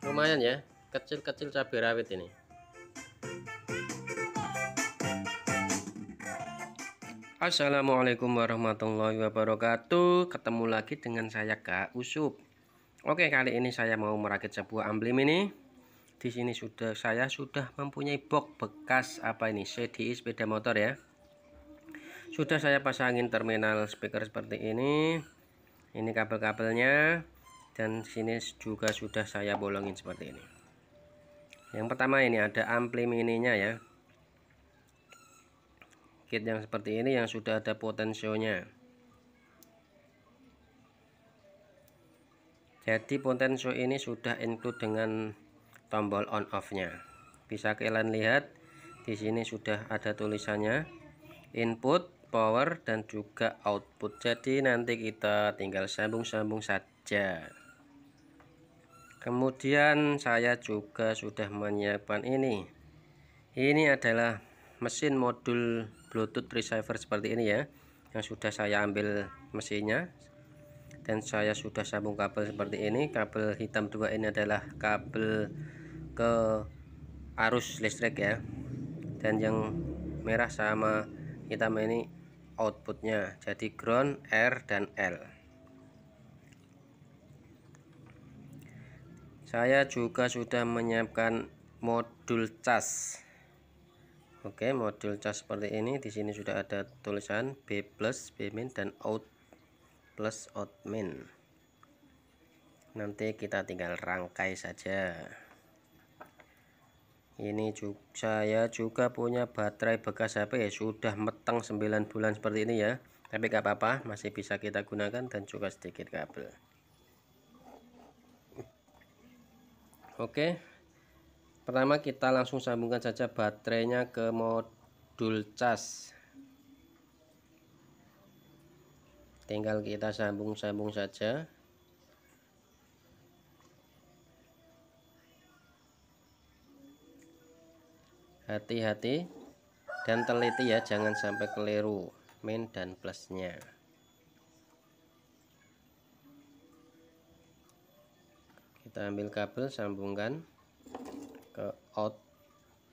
lumayan ya kecil-kecil cabai rawit ini Assalamualaikum warahmatullahi wabarakatuh ketemu lagi dengan saya Kak Usup Oke kali ini saya mau merakit sebuah amblim ini di sini sudah saya sudah mempunyai box bekas apa ini CDI sepeda motor ya sudah saya pasangin terminal speaker seperti ini ini kabel-kabelnya dan sini juga sudah saya bolongin seperti ini yang pertama ini ada ampli mininya ya kit yang seperti ini yang sudah ada potensionya jadi potensio ini sudah include dengan tombol on off nya bisa kalian lihat di sini sudah ada tulisannya input power dan juga output jadi nanti kita tinggal sambung-sambung saja kemudian saya juga sudah menyiapkan ini ini adalah mesin modul bluetooth receiver seperti ini ya yang sudah saya ambil mesinnya dan saya sudah sambung kabel seperti ini kabel hitam dua ini adalah kabel ke arus listrik ya dan yang merah sama hitam ini outputnya jadi ground R dan L saya juga sudah menyiapkan modul cas Oke modul cas seperti ini di sini sudah ada tulisan B plus B min dan out plus out min nanti kita tinggal rangkai saja ini juga, saya juga punya baterai bekas HP ya sudah meteng 9 bulan seperti ini ya tapi gak apa-apa masih bisa kita gunakan dan juga sedikit kabel oke pertama kita langsung sambungkan saja baterainya ke modul cas tinggal kita sambung-sambung saja hati-hati dan teliti ya jangan sampai keliru min dan plusnya kita ambil kabel sambungkan ke out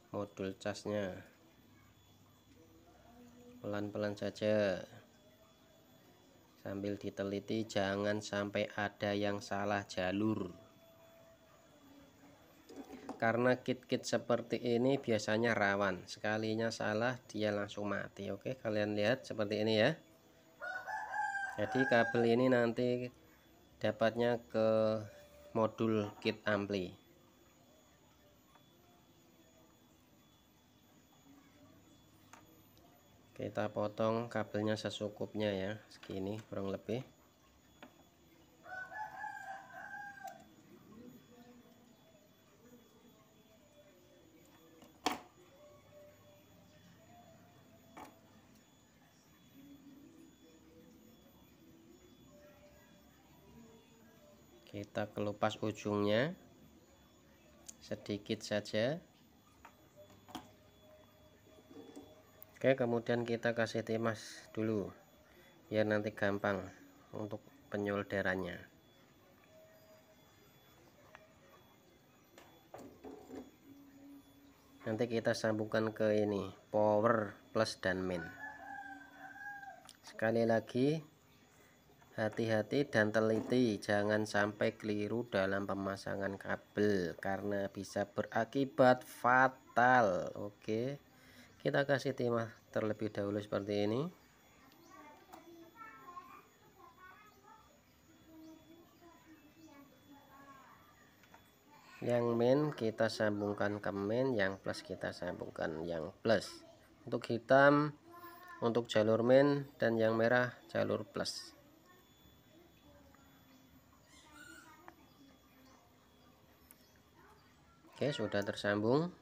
modul casnya pelan-pelan saja sambil diteliti jangan sampai ada yang salah jalur karena kit-kit seperti ini biasanya rawan sekalinya salah dia langsung mati oke kalian lihat seperti ini ya jadi kabel ini nanti dapatnya ke modul kit ampli kita potong kabelnya sesukupnya ya segini kurang lebih kita kelupas ujungnya sedikit saja Oke kemudian kita kasih timas dulu biar nanti gampang untuk penyolderannya nanti kita sambungkan ke ini power plus dan min sekali lagi Hati-hati dan teliti, jangan sampai keliru dalam pemasangan kabel karena bisa berakibat fatal. Oke. Kita kasih timah terlebih dahulu seperti ini. yang main kita sambungkan ke main yang plus kita sambungkan yang plus untuk hitam untuk jalur main dan yang merah jalur plus Oke, sudah tersambung.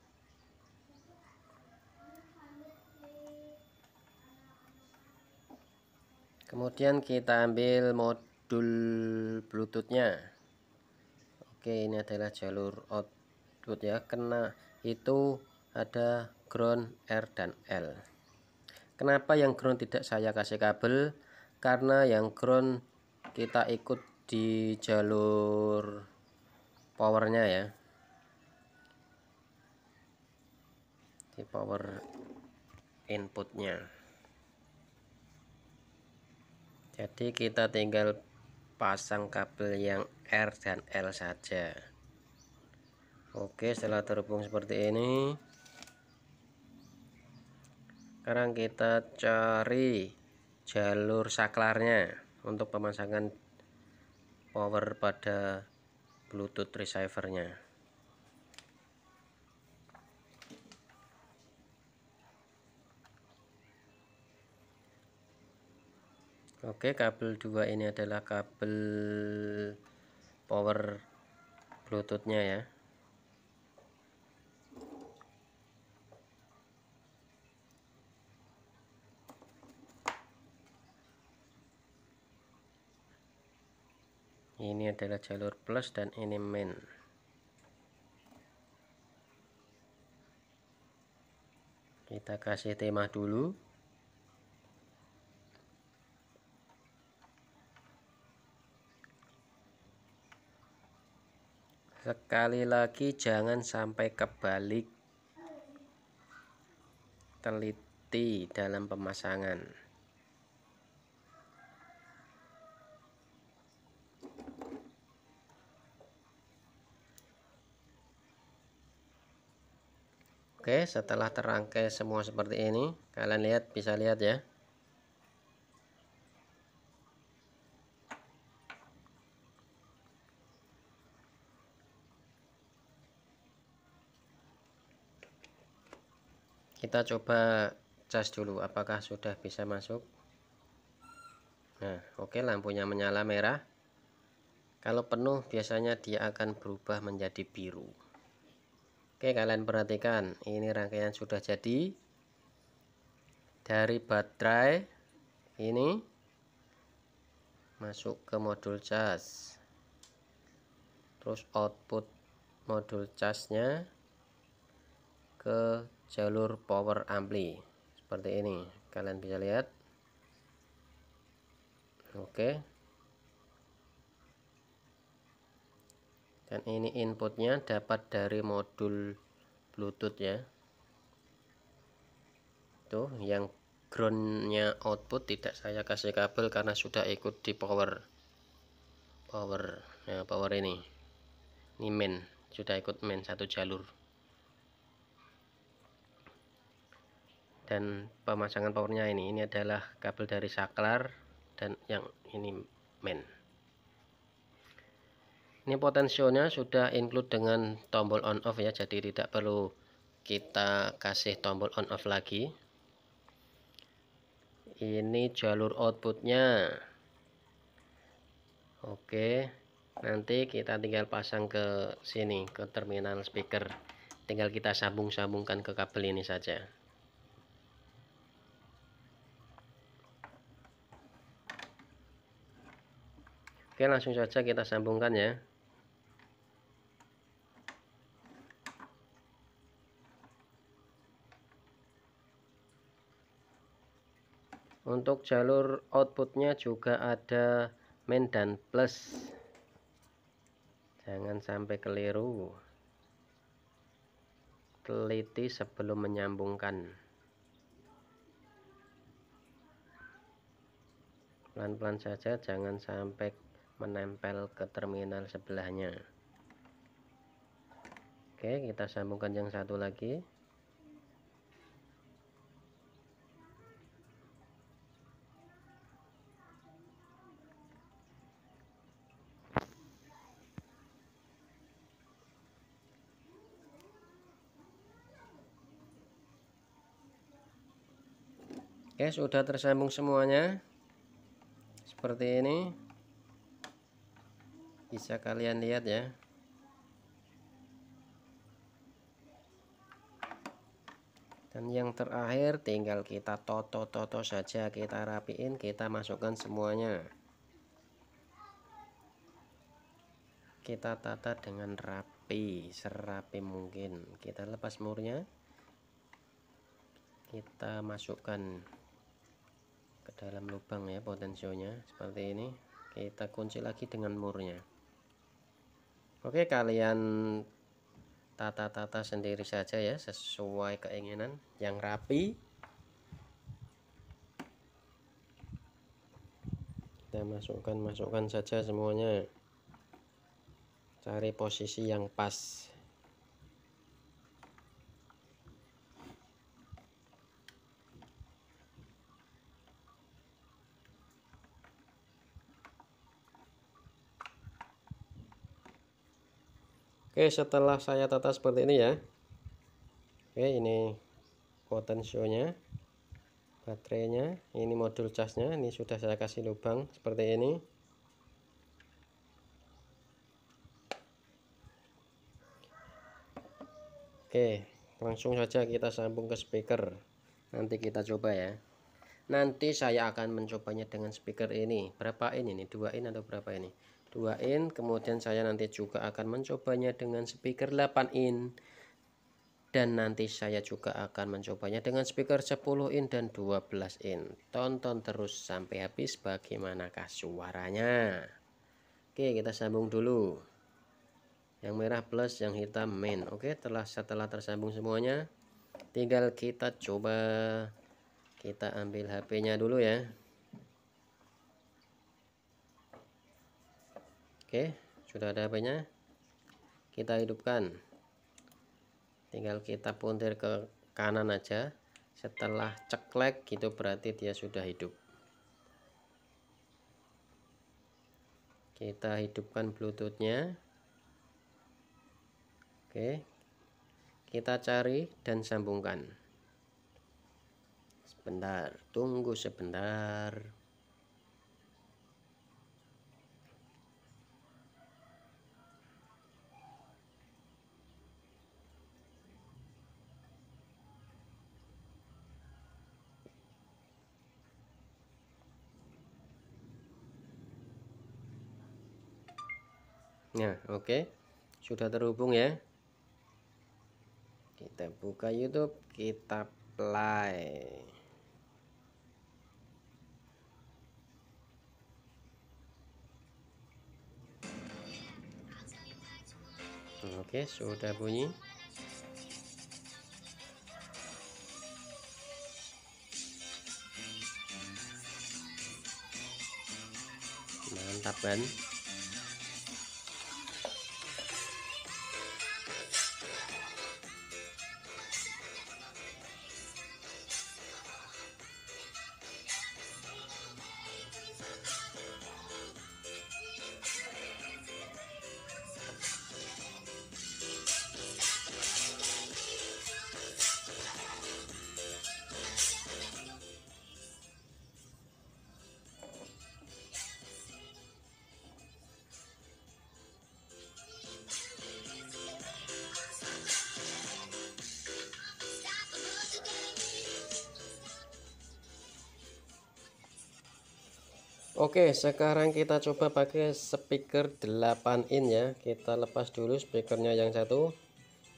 Kemudian kita ambil modul Bluetoothnya. Oke, ini adalah jalur output ya. Kena itu ada ground R dan L. Kenapa yang ground tidak saya kasih kabel? Karena yang ground kita ikut di jalur powernya ya ini power inputnya jadi kita tinggal pasang kabel yang R dan L saja Oke setelah terhubung seperti ini sekarang kita cari jalur saklarnya untuk pemasangan power pada bluetooth receivernya Oke kabel dua ini adalah kabel power bluetoothnya ya ini adalah jalur plus dan ini main kita kasih tema dulu sekali lagi jangan sampai kebalik teliti dalam pemasangan oke setelah terangkai semua seperti ini kalian lihat bisa lihat ya kita coba cas dulu apakah sudah bisa masuk nah oke okay, lampunya menyala merah kalau penuh biasanya dia akan berubah menjadi biru oke okay, kalian perhatikan ini rangkaian sudah jadi dari baterai ini masuk ke modul cas terus output modul casnya ke jalur power ampli seperti ini kalian bisa lihat oke dan ini inputnya dapat dari modul bluetooth ya tuh yang groundnya output tidak saya kasih kabel karena sudah ikut di power power ya power ini ini main sudah ikut main satu jalur dan pemasangan powernya ini ini adalah kabel dari saklar dan yang ini main ini potensionya sudah include dengan tombol on off ya jadi tidak perlu kita kasih tombol on off lagi ini jalur outputnya oke nanti kita tinggal pasang ke sini ke terminal speaker tinggal kita sambung-sambungkan ke kabel ini saja Oke, langsung saja kita sambungkan ya. Untuk jalur outputnya juga ada min dan plus. Jangan sampai keliru. Teliti sebelum menyambungkan. Pelan-pelan saja jangan sampai menempel ke terminal sebelahnya oke kita sambungkan yang satu lagi Oke, sudah tersambung semuanya. Seperti ini bisa kalian lihat ya dan yang terakhir tinggal kita toto-toto saja kita rapiin kita masukkan semuanya kita tata dengan rapi serapi mungkin kita lepas murnya kita masukkan ke dalam lubang ya potensinya seperti ini kita kunci lagi dengan murnya Oke kalian tata-tata sendiri saja ya sesuai keinginan yang rapi kita masukkan masukkan saja semuanya cari posisi yang pas Oke setelah saya tata seperti ini ya Oke ini potensionya baterainya ini modul casnya ini sudah saya kasih lubang seperti ini Oke langsung saja kita sambung ke speaker nanti kita coba ya nanti saya akan mencobanya dengan speaker ini berapa ini nih dua ini atau berapa ini 2 in kemudian saya nanti juga akan mencobanya dengan speaker 8 in dan nanti saya juga akan mencobanya dengan speaker 10 in dan 12 in tonton terus sampai habis bagaimanakah suaranya oke kita sambung dulu yang merah plus yang hitam main oke telah setelah tersambung semuanya tinggal kita coba kita ambil HP nya dulu ya oke sudah ada HP-nya kita hidupkan tinggal kita puntir ke kanan aja setelah ceklek gitu berarti dia sudah hidup kita hidupkan Bluetooth-nya. oke kita cari dan sambungkan sebentar tunggu sebentar Ya oke. Okay. Sudah terhubung ya. Kita buka YouTube, kita play. Oke, okay, sudah bunyi. Mantap banget. Oke sekarang kita coba pakai speaker 8 in ya kita lepas dulu speakernya yang satu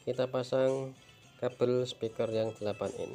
kita pasang kabel speaker yang 8 in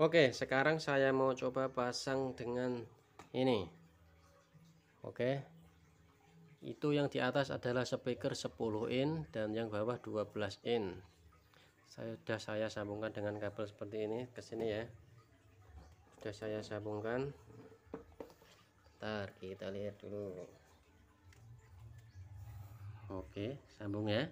Oke sekarang saya mau coba pasang dengan ini Oke itu yang di atas adalah speaker 10 in dan yang bawah 12 in saya sudah saya sambungkan dengan kabel seperti ini ke sini ya sudah saya sambungkan ntar kita lihat dulu oke sambung ya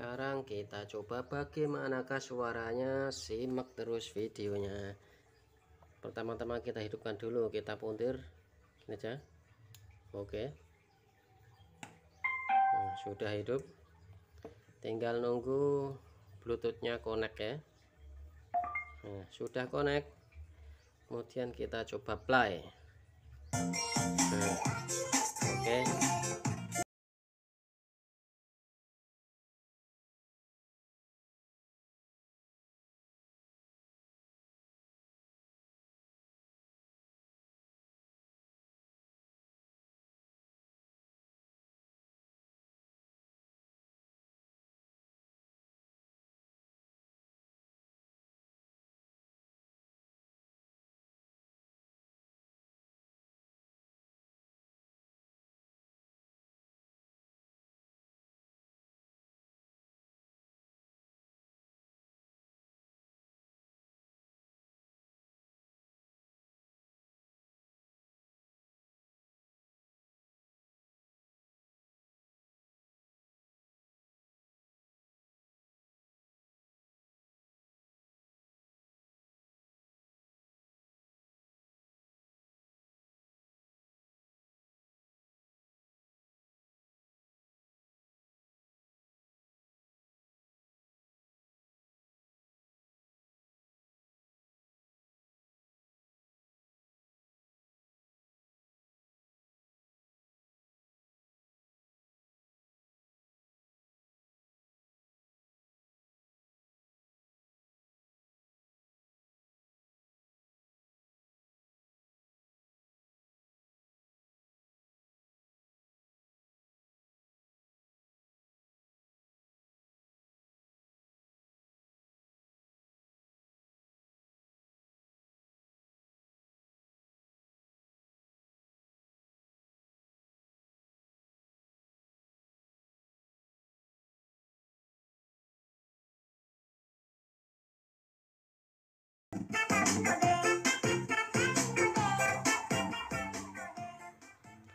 sekarang kita coba bagaimanakah suaranya simak terus videonya pertama-tama kita hidupkan dulu kita puntir ini aja oke nah, sudah hidup tinggal nunggu bluetoothnya connect ya nah, sudah connect kemudian kita coba play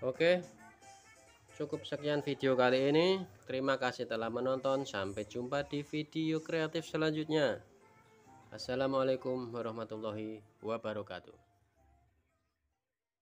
Oke, cukup sekian video kali ini. Terima kasih telah menonton. Sampai jumpa di video kreatif selanjutnya. Assalamualaikum warahmatullahi wabarakatuh.